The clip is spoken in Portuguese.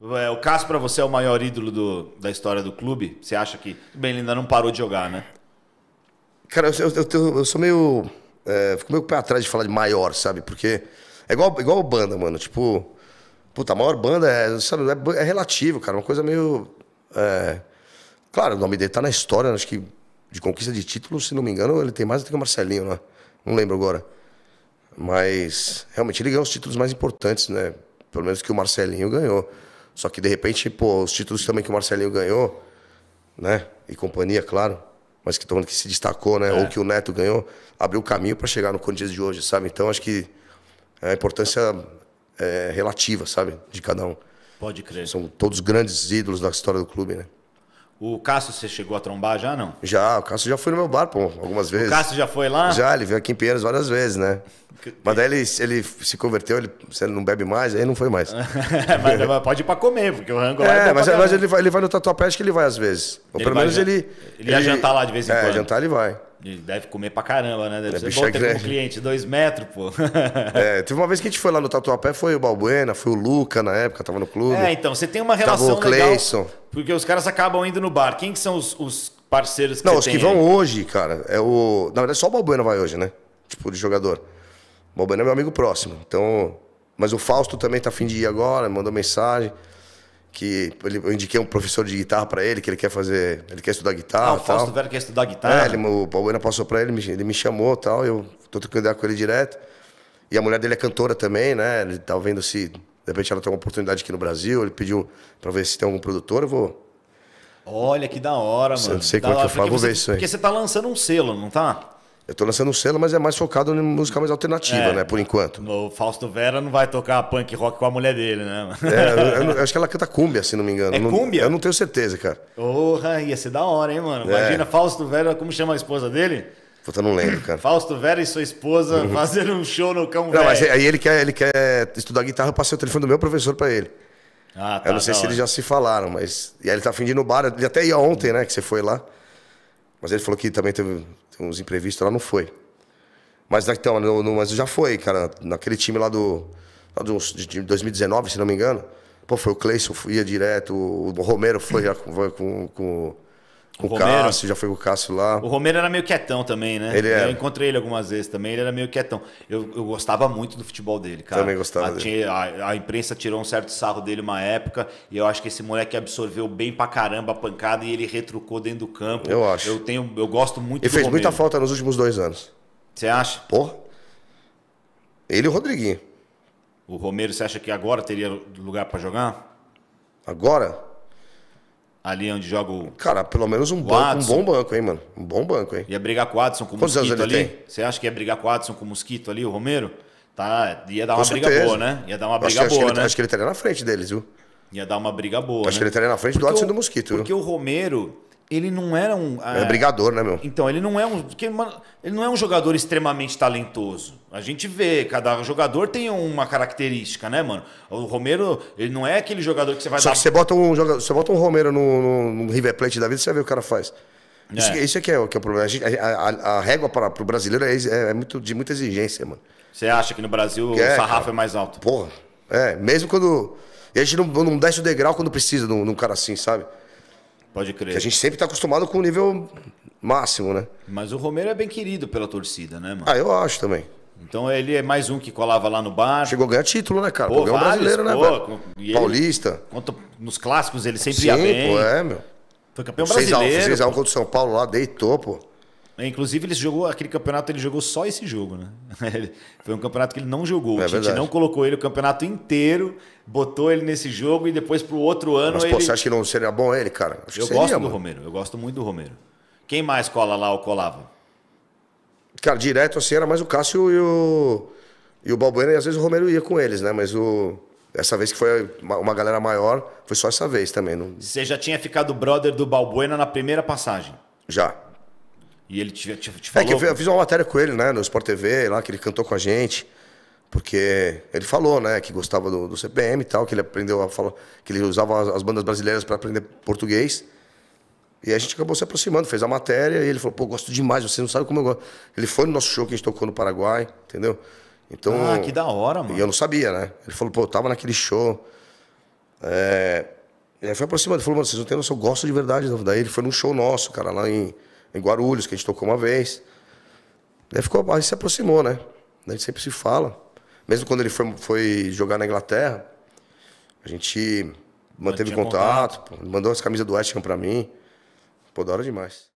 É, o Cássio, para você, é o maior ídolo do, da história do clube? Você acha que. Bem, ele ainda não parou de jogar, né? Cara, eu, eu, eu, eu sou meio. É, fico meio pé atrás de falar de maior, sabe? Porque. É igual, igual banda, mano. Tipo. Puta, a maior banda é, sabe, é, é relativo, cara. Uma coisa meio. É, claro, o nome dele tá na história, acho que de conquista de título, se não me engano, ele tem mais do que o Marcelinho, né? Não lembro agora. Mas realmente ele ganhou os títulos mais importantes, né? Pelo menos que o Marcelinho ganhou. Só que de repente, pô, os títulos também que o Marcelinho ganhou, né? E companhia, claro. Mas que tomando que se destacou, né? É. Ou que o Neto ganhou, abriu o caminho para chegar no Corinthians de hoje, sabe? Então acho que é a importância é, relativa, sabe? De cada um. Pode crer. São todos grandes ídolos da história do clube, né? O Cássio, você chegou a trombar já, não? Já, o Cássio já foi no meu bar, pô, algumas vezes. O Cássio já foi lá? Já, ele veio aqui em Pinheiros várias vezes, né? Mas daí ele, ele se converteu, ele, se ele não bebe mais, aí não foi mais. mas pode ir pra comer, porque o rango é, lá... É, é mas, é, mas ele, vai, ele vai no Tatuapé, acho que ele vai às vezes. Ou ele pelo menos ele... Ele ia jantar lá de vez em é, quando. É, jantar ele vai. Deve comer pra caramba, né? Deve é, ser bom é ter como cliente, dois metros, pô. é, teve uma vez que a gente foi lá no Tatuapé, foi o Balbuena, foi o Luca na época, tava no clube. É, então, você tem uma relação tava o legal. Porque os caras acabam indo no bar. Quem que são os, os parceiros que Não, os que aí? vão hoje, cara, é o... Na verdade, só o Balbuena vai hoje, né? Tipo, de jogador. O Balbuena é meu amigo próximo, então... Mas o Fausto também tá afim de ir agora, mandou mensagem que ele, eu indiquei um professor de guitarra para ele, que ele quer fazer, ele quer estudar guitarra. Ah, o Fausto Vera quer estudar guitarra. É, ele, o Balbuena passou para ele, ele me chamou tal, eu tô trocando ideia com ele direto. E a mulher dele é cantora também, né? Ele tá vendo se, de repente, ela tem uma oportunidade aqui no Brasil, ele pediu para ver se tem algum produtor, eu vou... Olha que da hora, mano. não sei como é que eu falo, vou ver isso aí. Porque você tá lançando um selo, não tá? Eu tô lançando um selo, mas é mais focado em música mais alternativa, é, né? Por enquanto. O Fausto Vera não vai tocar punk rock com a mulher dele, né? É, eu, eu, eu acho que ela canta cumbia, se não me engano. É cumbia? Eu não tenho certeza, cara. Porra, ia ser da hora, hein, mano? É. Imagina é. Fausto Vera, como chama a esposa dele? Puta, não lembro, cara. Fausto Vera e sua esposa uhum. fazendo um show no Cão Não, velho. mas aí ele quer, ele quer estudar guitarra, eu passei o telefone do meu professor pra ele. Ah, tá, eu não sei se eles já se falaram, mas. E aí ele tá fingindo no bar, ele até ia ontem, né? Que você foi lá. Mas ele falou que também teve uns imprevistos lá, não foi. Mas então, no, no, mas já foi, cara. Naquele time lá do. Lá do de 2019, se não me engano. Pô, foi o Cleison, ia direto, o Romero foi com, com, com o, o Romero. Cássio, já foi com o Cássio lá. O Romero era meio quietão também, né? Ele era. Eu encontrei ele algumas vezes também, ele era meio quietão. Eu, eu gostava muito do futebol dele, cara. Também gostava a, dele. A, a, imprensa tirou um certo sarro dele uma época, e eu acho que esse moleque absorveu bem pra caramba a pancada e ele retrucou dentro do campo. Eu acho. Eu, tenho, eu gosto muito ele do Ele fez Romero. muita falta nos últimos dois anos. Você acha? Porra. Ele e o Rodriguinho. O Romero, você acha que agora teria lugar para jogar? Agora? Ali é onde joga o. Cara, pelo menos um, banco, um bom banco, hein, mano? Um bom banco, hein? Ia brigar com o Adson com o Quantos Mosquito ali? Tem? Você acha que ia brigar com o Adson com o Mosquito ali, o Romero? Tá, ia dar com uma certeza. briga boa, né? Ia dar uma briga acho, boa, acho tá, né? Ele, acho que ele estaria na frente deles, viu? Ia dar uma briga boa. Acho né? que ele estaria na frente porque do Adson e do Mosquito. Porque viu? o Romero, ele não era um. É, é brigador, né, meu? Então, ele não é um. Porque, ele não é um jogador extremamente talentoso. A gente vê, cada jogador tem uma característica, né, mano? O Romero, ele não é aquele jogador que você vai Só dar. Só que você bota um, você bota um Romero no, no, no River Plate da vida, você vê o o cara faz. É. Isso, isso é que é, que é o problema. A, gente, a, a, régua para, o brasileiro é, é, é, muito, de muita exigência, mano. Você acha que no Brasil que o é, sarrafo cara, é mais alto? Porra. É, mesmo quando. E a gente não, não desce o degrau quando precisa num, num cara assim, sabe? Pode crer. Que a gente sempre está acostumado com o nível máximo, né? Mas o Romero é bem querido pela torcida, né, mano? Ah, eu acho também. Então ele é mais um que colava lá no bar. Chegou a ganhar título, né, cara? Pô, ganhou brasileiro, né, pô, velho? Paulista. Quanto nos clássicos ele sempre Sim, ia bem. Pô, é, meu. Foi campeão brasileiro. 6x1 contra o São Paulo lá, deitou, pô. Inclusive, ele jogou aquele campeonato, ele jogou só esse jogo, né? Foi um campeonato que ele não jogou. É a gente não colocou ele o campeonato inteiro, botou ele nesse jogo e depois pro outro ano. Mas pô, você acha que não seria bom ele, cara? Acho eu seria, gosto mano. do Romero, eu gosto muito do Romero. Quem mais cola lá ou colava? Cara, direto assim era mais o Cássio e o, e o Balbuena, e às vezes o Romero ia com eles, né? Mas o. Essa vez que foi uma galera maior, foi só essa vez também. Não... Você já tinha ficado brother do Balbuena na primeira passagem? Já. E ele te, te, te é falou... É que eu fiz uma matéria com ele, né? No Sport TV, lá que ele cantou com a gente. Porque ele falou, né? Que gostava do, do CPM e tal, que ele aprendeu a falar... Que ele usava as, as bandas brasileiras para aprender português. E a gente acabou se aproximando, fez a matéria. E ele falou, pô, gosto demais, vocês não sabem como eu gosto. Ele foi no nosso show que a gente tocou no Paraguai, entendeu? Então, ah, que da hora, mano. E eu não sabia, né? Ele falou, pô, eu tava naquele show. É... E aí foi aproximando, ele falou, mano, vocês não tem noção, eu gosto de verdade. Daí ele foi num show nosso, cara, lá em em Guarulhos, que a gente tocou uma vez. Daí ficou, aí se aproximou, né? a gente sempre se fala. Mesmo quando ele foi, foi jogar na Inglaterra, a gente manteve contato, contato. mandou as camisas do West Ham pra mim. Pô, da hora demais.